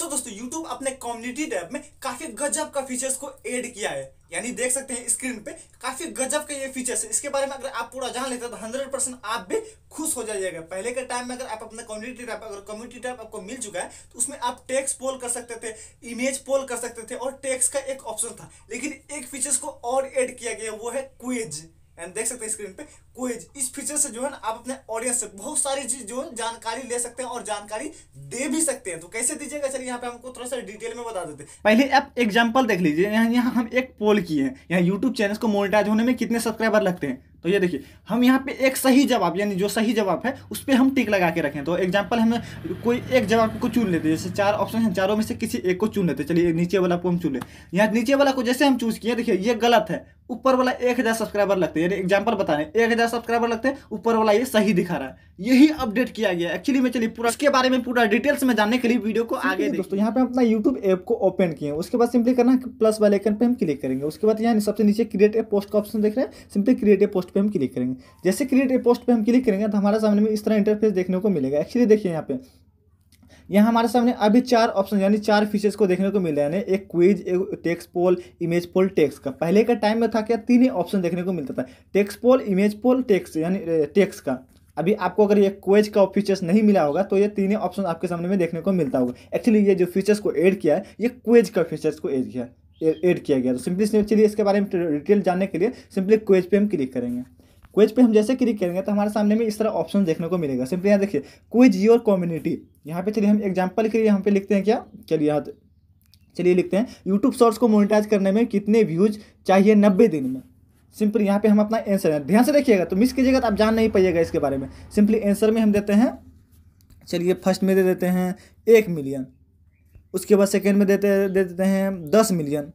सो so, दोस्तों YouTube अपने community tab में काफी गजब का फीचर्स को ऐड किया है यानी देख सकते हैं स्क्रीन पे काफी गजब के ये फीचर्स है इसके बारे में अगर आप पूरा जान लेते हैं तो हंड्रेड परसेंट आप भी खुश हो जाइएगा पहले के टाइम में अगर आप अपना कम्युनिटी टैब अगर कम्युनिटी टैब आपको मिल चुका है तो उसमें आप टेक्स पोल कर सकते थे इमेज पोल कर सकते थे और टेक्स का एक ऑप्शन था लेकिन एक फीचर्स को और एड किया गया वो है क्विज एंड देख सकते हैं स्क्रीन पे क्विज इस फीचर से जो है ना आप अपने ऑडियंस से बहुत सारी चीज जो है जानकारी ले सकते हैं और जानकारी दे भी सकते हैं तो कैसे दीजिएगा चलिए यहाँ पे हमको थोड़ा सा डिटेल में बता देते हैं पहले आप एग्जाम्पल देख लीजिए यहाँ यहाँ हम एक पोल किए हैं यहाँ यूट्यूब चैनल को मोनिटाइज होने में कितने सब्सक्राइबर लगते हैं तो ये देखिए हम यहाँ पे एक सही जवाब यानी जो सही जवाब है उस पर हम टिक लगा के रखें तो एग्जाम्पल हमें कोई एक जवाब को चुन लेते हैं जैसे चार ऑप्शन हैं चारों में से किसी एक को चुन लेते चलिए नीचे वाला को हम चुन लें यहाँ नीचे वाला को जैसे हम चूज किए देखिए ये गलत है ऊपर वाला एक हज़ार सब्सक्राइबर लगते हैं यानी एग्जाम्पल बता रहे एक हज़ार सब्सक्राइबर लगते हैं ऊपर वाला ये सही दिखा रहा है यही अपडेट किया गया एक्चुअली में चलिए पूरा इसके बारे में पूरा डिटेल्स में जानने के लिए वीडियो को आगे दोस्तों यहाँ पे अपना यूट्यूब ऐप को ओपन किए उसके बाद सिंपली करना प्लस वाले आइकन पर हम क्लिक करेंगे उसके बाद यहाँ सबसे नीचे क्रिएट ए पोस्ट का ऑप्शन देख रहे हैं simply create a post post पे हम क्लिक करेंगे जैसे क्रिएट ए पोस्ट पे हम क्लिक करेंगे तो हमारे सामने में इस तरह इंटरफेस देखने को मिलेगा एक्चुअली देखिए यहाँ पे यहाँ हमारे सामने अभी चार ऑप्शन यानी चार फीचर्स को देखने को मिल रहे हैं एक क्विज एक text poll image poll text का पहले का टाइम में था क्या तीन ही ऑप्शन देखने को मिलता था text poll image poll text यानी टेक्स का अभी आपको अगर ये क्वेज का फीचर्स नहीं मिला होगा तो ये तीन ऑप्शन आपके सामने में देखने को मिलता होगा एक्चुअली ये जो फीचर्स को ऐड किया है ये क्वेज का फीचर्स को ऐड किया है ऐड किया गया तो सिंपली चलिए इसके बारे में डिटेल जानने के लिए सिंपली क्वेज पे हम क्लिक करेंगे क्वेज पे हम जैसे क्लिक करेंगे तो हमारे सामने में इस तरह ऑप्शन देखने को मिलेगा सिंपली यहाँ देखिए क्विज योर कम्युनिटी यहाँ पे चलिए हम एग्जाम्पल के लिए यहाँ पे लिखते हैं क्या चलिए यहाँ चलिए लिखते हैं यूट्यूब शॉर्ट्स को मोनिटाइज करने में कितने व्यूज चाहिए नब्बे दिन में सिंपली यहाँ पे हम अपना आंसर है ध्यान से देखिएगा तो मिस कीजिएगा तो आप जान नहीं पाइएगा इसके बारे में सिंपली आंसर में हम देते हैं चलिए फर्स्ट में दे देते हैं एक मिलियन उसके बाद सेकेंड में देते दे देते हैं दस मिलियन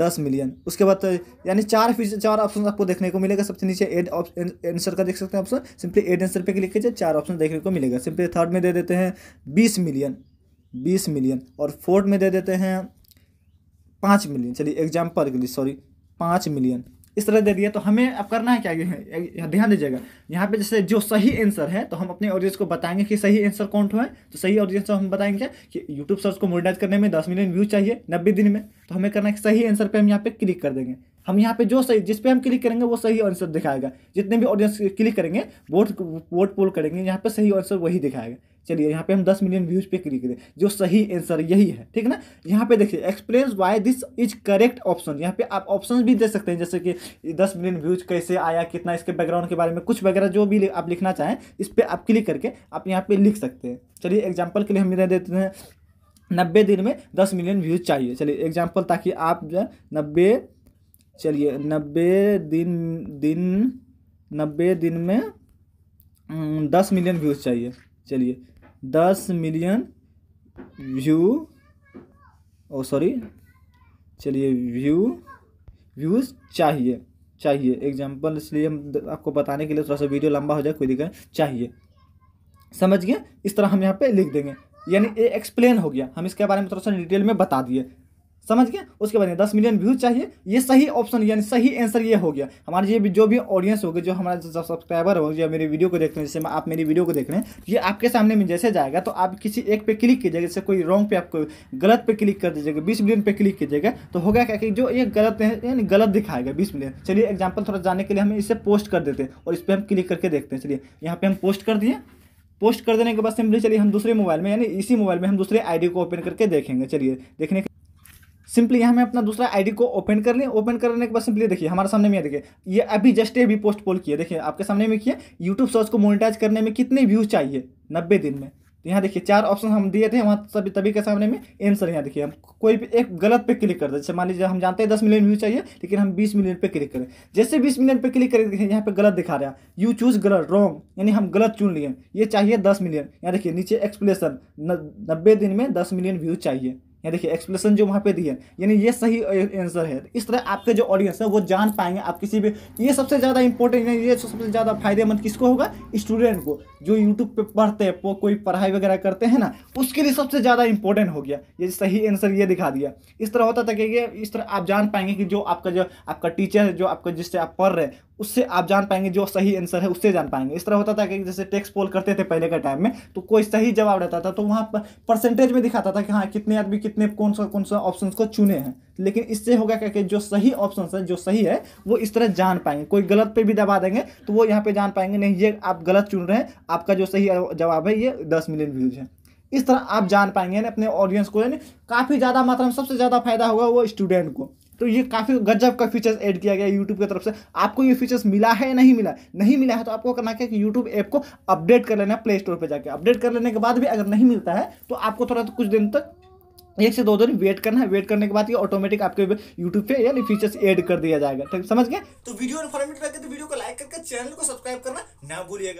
दस मिलियन उसके बाद यानी चार फीचर चार ऑप्शन आपको देखने को मिलेगा सबसे नीचे एड आंसर का देख सकते हैं ऑप्शन सिंपली एड आंसर पे क्लिक कीजिए चार ऑप्शन देखने को मिलेगा सिंपली थर्ड में दे देते हैं बीस मिलियन बीस मिलियन और फोर्थ में दे देते हैं पाँच मिलियन चलिए एग्जाम्पल के लिए सॉरी पाँच मिलियन इस तरह दे दिया तो हमें अब करना है क्या ध्यान दीजिएगा यहाँ पे जैसे जो सही आंसर है तो हम अपने ऑडियंस को बताएंगे कि सही आंसर कौन ठो है तो सही ऑडियंस को हम बताएंगे कि यूट्यूब सर्च को मोनिटाइज करने में दस मिलियन व्यू चाहिए नब्बे दिन में तो हमें करना है कि सही आंसर पर हम यहाँ पे क्लिक कर देंगे हम यहाँ पे जो सही जिस पे हम क्लिक करेंगे वो सही आंसर दिखाएगा जितने भी ऑडियंस क्लिक करेंगे वोट वोट पोल करेंगे यहाँ पे सही आंसर वही दिखाएगा चलिए यहाँ पे हम 10 मिलियन व्यूज पे क्लिक करें जो सही आंसर यही है ठीक है ना यहाँ पे देखिए explain why this is correct option यहाँ पे आप ऑप्शन भी दे सकते हैं जैसे कि 10 मिलियन व्यूज कैसे आया कितना इसके बैकग्राउंड के बारे में कुछ वगैरह जो भी आप लिखना चाहें इस पर आप क्लिक करके आप यहाँ पे लिख सकते हैं चलिए एग्जाम्पल के लिए हम देते हैं नब्बे दिन में दस मिलियन व्यूज चाहिए चलिए एग्जाम्पल ताकि आप जो है नब्बे चलिए नब्बे दिन दिन नब्बे दिन में दस मिलियन व्यूज़ चाहिए चलिए दस मिलियन व्यू ओ सॉरी चलिए व्यू व्यूज़ चाहिए चाहिए एग्जाम्पल इसलिए हम आपको बताने के लिए थोड़ा सा वीडियो लंबा हो जाए कोई दिक्कत चाहिए समझ गए इस तरह हम यहाँ पे लिख देंगे यानी ये एक्सप्लेन हो गया हम इसके बारे में थोड़ा सा डिटेल में बता दिए समझ गए उसके बाद दस मिलियन व्यूज चाहिए ये सही ऑप्शन यानी सही आंसर ये हो गया हमारे ये भी जो भी ऑडियंस होगी जो हमारा जो सब्सक्राइबर हो जो मेरी वीडियो को देख रहे हैं जैसे आप मेरी वीडियो को देख रहे हैं तो ये आपके सामने में जैसे जाएगा तो आप किसी एक पे क्लिक कीजिएगा जैसे कोई रॉन्ग पे आपको गलत पे क्लिक कर दीजिएगा बीस मिलियन पे क्लिक कीजिएगा तो होगा क्या कि जो ये गलत है यानी गलत दिखाएगा बीस मिलियन चलिए एग्जाम्पल थोड़ा जानने के लिए हम इसे पोस्ट कर देते हैं और इस पर हम क्लिक करके देखते हैं चलिए यहाँ पर हम पोस्ट कर दिए पोस्ट कर देने के बाद सिंपली चलिए हम दूसरे मोबाइल में यानी इसी मोबाइल में हम दूसरे आईडी को ओपन करके देखेंगे चलिए देखने सिंपली यहाँ मैं अपना दूसरा आईडी को ओपन कर लें ओपन करने के बाद सिंपली देखिए हमारे सामने में देखिए ये अभी जस्ट ये भी पोस्ट पोल किया देखिए आपके सामने में किया यूट्यूब सर्च को मोनिटाइज करने में कितने व्यूज चाहिए नब्बे दिन में तो यहाँ देखिए चार ऑप्शन हम दिए थे वहाँ सभी तभी के सामने में एंसर यहाँ देखिए हम कोई भी एक गलत पे क्लिक कर दे जैसे मान लीजिए हम जानते हैं दस मिलियन व्यू चाहिए लेकिन हम बीस मिलियन पे क्लिक करें जैसे बीस मिलियन पे क्लिक करें देखिए यहाँ पे गलत दिखा रहा है यू चूज गलत रॉन्ग यानी हम गलत चुन लिए ये चाहिए दस मिलियन यहाँ देखिए नीचे एक्सप्लेसन नब्बे दिन में दस मिलियन व्यू चाहिए यहाँ देखिए एक्सप्लेसन जो वहाँ पे दी है यानी ये सही आंसर है इस तरह आपके जो ऑडियंस है वो जान पाएंगे आप किसी भी ये सबसे ज़्यादा इंपॉर्टेंट है ये सबसे ज़्यादा फायदेमंद किसको होगा स्टूडेंट को जो यूट्यूब पे पढ़ते हैं वो कोई पढ़ाई वगैरह करते हैं ना उसके लिए सबसे ज़्यादा इंपॉर्टेंट हो गया ये सही आंसर ये दिखा दिया इस तरह होता था कि ये इस तरह आप जान पाएंगे कि जो आपका जो आपका टीचर है जो आपका जिससे आप पढ़ रहे हैं उससे आप जान पाएंगे जो सही आंसर है उससे जान पाएंगे इस तरह होता था कि जैसे टेक्स पोल करते थे पहले के टाइम में तो कोई सही जवाब रहता था तो वहाँ परसेंटेज में दिखाता था कि हाँ कितने आदमी कितने कितने कौन सा कौन सा ऑप्शन को चुने हैं लेकिन इससे होगा क्या कि जो सही ऑप्शन है जो सही है वो इस तरह जान पाएंगे कोई गलत पे भी दबा देंगे तो वो यहाँ पे जान पाएंगे नहीं ये आप गलत चुन रहे हैं आपका जो सही जवाब है ये दस मिलियन व्यूज है इस तरह आप जान पाएंगे यानी अपने ऑडियंस को यानी काफ़ी ज़्यादा मात्रा में सबसे ज़्यादा फायदा होगा वो स्टूडेंट को तो ये काफ़ी गजब का फीचर्स ऐड किया गया यूट्यूब की तरफ से आपको ये फीचर्स मिला है या नहीं मिला नहीं मिला है तो आपको करना क्या कि यूट्यूब ऐप को अपडेट कर लेना है प्ले स्टोर पर जाकर अपडेट कर लेने के बाद भी अगर नहीं मिलता है तो आपको थोड़ा तो कुछ दिन तक एक से दो दिन वेट करना है वेट करने के बाद ये ऑटोमेटिक आपके यूट्यूब पे यानी फीचर्स ऐड कर दिया जाएगा तो समझ गए तो वीडियो इन्फॉर्मेटिव लगे तो वीडियो को लाइक करके चैनल को सब्सक्राइब करना ना भूलिएगा